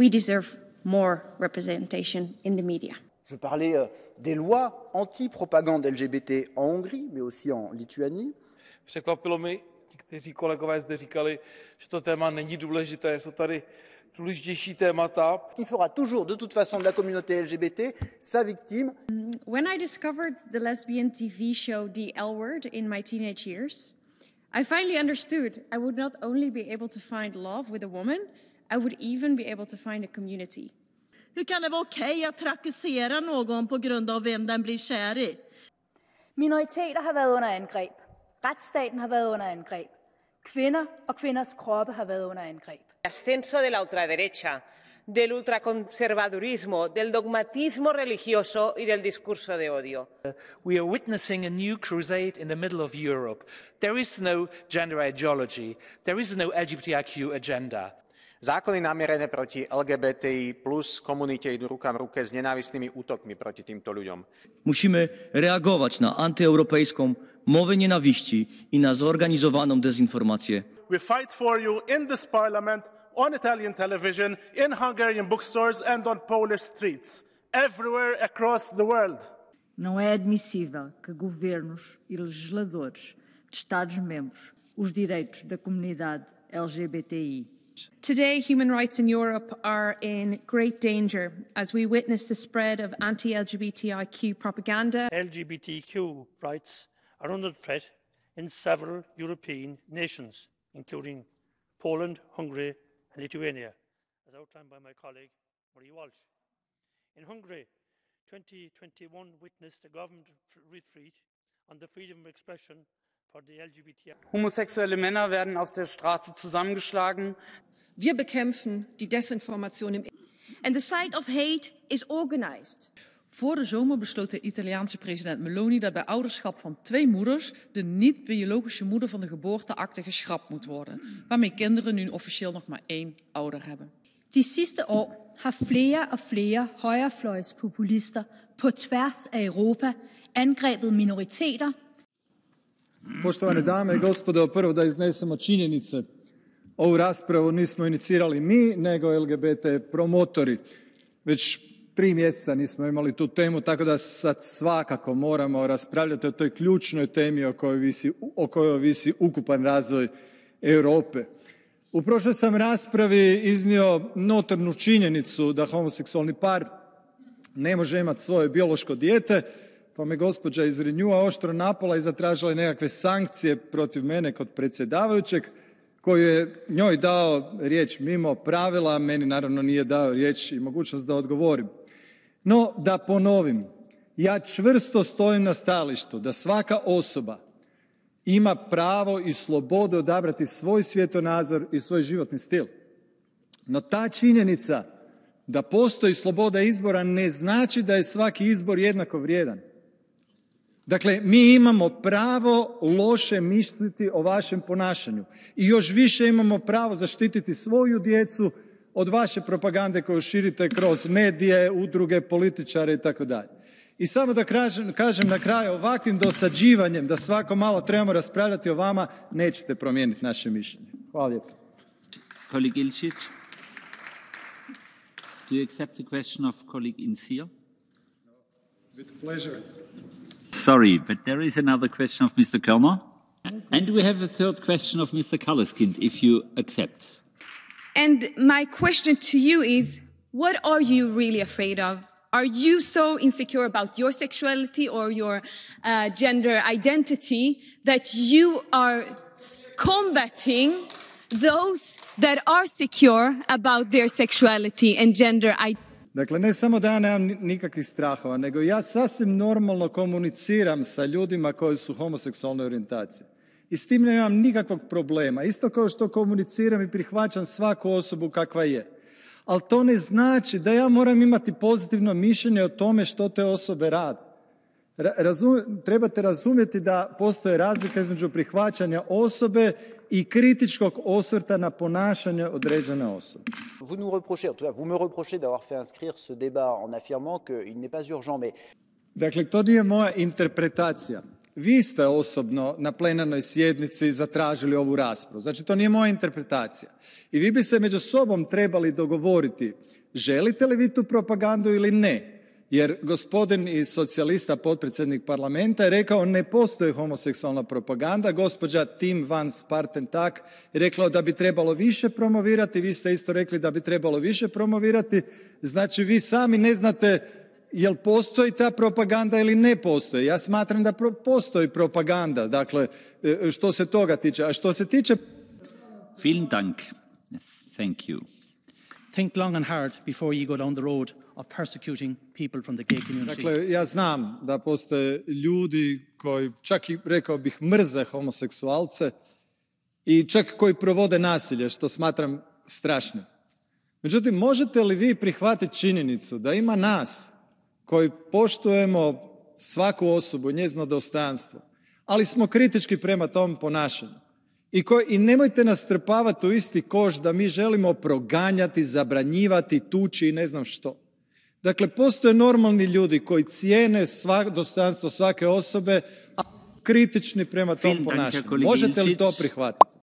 We deserve more representation in the media. Je parlais euh, des lois anti-propagande LGBT en Hongrie, mais aussi en Lituanie. Překvapilo mi, někteří kolegové zde říkali, že to téma není důležité, jsou tady důležitější témata. Qui fera toujours de toute façon de la communauté LGBT sa victime. Mm, when I discovered the lesbian TV show The L Word in my teenage years, I finally understood I would not only be able to find love with a woman, I would even be able to find a community. Hur kan det vara okej okay att trakassera någon på grund av vem den blir kär i? Minoriteter har varit under angreb. Retsstaten har varit under angreb. Kvinder och kvinders kroppe har varit under angreb. Ascenso de la ultraderecha, del ultraconservadurismo, del dogmatismo religioso y del discurso de odio. We are witnessing a new crusade in the middle of Europe. There is no gender ideology. There is no LGBTIQ agenda. Zákony namierené proti LGBTI plus komunite idú ruka v ruke s nenávistnými útokmi proti týmto ľuďom. Musimy reagować na anty-europejską mowę nienawiści i na zorganizowaną dezinformację. We fight for you in this parliament, on Italian television, in Hungarian bookstores and on Polish streets, everywhere across the world. Não é admissível que governos e legisladores de Estados-membros os direitos da comunidade LGBTI Today, human rights in Europe are in great danger as we witness the spread of anti LGBTIQ propaganda. LGBTQ rights are under threat in several European nations, including Poland, Hungary, and Lithuania, as outlined by my colleague Marie Walsh. In Hungary, 2021 witnessed a government retreat on the freedom of expression Homosexuelle Männer werden auf der Straße zusammengeschlagen. Wir bekämpfen die Desinformation im And the site of hate is organized. Voor de zomer besloot de Italiaanse president Meloni dat bij ouderschap van twee moeders de niet-biologische moeder van de geboorteakte geschrapt moet worden, waarmee kinderen nu officieel nog maar één ouder hebben. De sidste år har flere og flere højrefløjspopulister på tvers af Europa angrepet minoriteter. Poštovane dame gospodo, prvo da ovu raspravu nismo inicirali mi, nego LGBT promotori. Već tri mjeseca nismo imali tu temu, tako da sad svakako moramo raspravljati o toj ključnoj temi o kojoj visi, o kojoj visi ukupan razvoj Europe. U prošloj sam raspravi iznio notornu činjenicu da homoseksualni par ne može imati svoje biološko dijete, pa me gospođa iz Renjua oštro napala i zatražila je nekakve sankcije protiv mene kod predsjedavajućeg koju je njoj dao riječ mimo pravila, meni naravno nije dao riječ i mogućnost da odgovorim. No, da ponovim, ja čvrsto stojim na stalištu da svaka osoba ima pravo i slobodu odabrati svoj svjetonazor i svoj životni stil. No ta činjenica da postoji sloboda izbora ne znači da je svaki izbor jednako vrijedan. Dakle, mi imamo pravo loše misliti o vašem ponašanju i još više imamo pravo zaštititi svoju djecu od vaše propagande koju širite kroz medije, udruge, političare dalje. I samo da kažem, na kraju, ovakvim dosađivanjem da svako malo trebamo raspravljati o vama, nećete promijeniti naše mišljenje. Hvala lijepo. Ilčić, do accept the question of With pleasure. sorry, but there is another question of Mr. Körner. And we have a third question of Mr. Kalleskind, if you accept. And my question to you is what are you really afraid of? Are you so insecure about your sexuality or your uh, gender identity that you are combating those that are secure about their sexuality and gender identity? Dakle, ne samo da ja nemam nikakvih strahova, nego ja sasvim normalno komuniciram sa ljudima koji su homoseksualne orijentacije. I s tim nemam nikakvog problema. Isto kao što komuniciram i prihvaćam svaku osobu kakva je. Ali to ne znači da ja moram imati pozitivno mišljenje o tome što te osobe rade. trebate razumjeti da postoje razlika između prihvaćanja osobe i kritičkog osvrta na ponašanje određene osobe. Vous nous reprochez, me d'avoir fait inscrire ce débat en affirmant n'est pas urgent, mais... Dakle, to nije moja interpretacija. Vi ste osobno na plenarnoj sjednici zatražili ovu raspravu. Znači, to nije moja interpretacija. I vi bi se među sobom trebali dogovoriti želite li vi tu propagandu ili ne. Jer gospodin iz socijalista, potpredsjednik parlamenta, je rekao ne postoji homoseksualna propaganda. Gospođa Tim Van Spartentak je rekla da bi trebalo više promovirati. Vi ste isto rekli da bi trebalo više promovirati. Znači, vi sami ne znate jel postoji ta propaganda ili ne postoji. Ja smatram da postoji propaganda, dakle, e, što se toga tiče. A što se tiče... Vielen Dank. Thank you. Think long and hard before you go down the road of persecuting people from the gay community. Dakle, ja znam da postoje ljudi koji čak i rekao bih mrze homoseksualce i čak koji provode nasilje, što smatram strašnim. Međutim, možete li vi prihvatiti činjenicu da ima nas koji poštujemo svaku osobu, njezino dostojanstvo, ali smo kritički prema tom ponašanju. I, I nemojte nas strpavati u isti koš da mi želimo proganjati, zabranjivati, tući i ne znam što. Dakle, postoje normalni ljudi koji cijene sva, dostojanstvo svake osobe, a kritični prema tom ponašanju. Možete li to prihvatiti?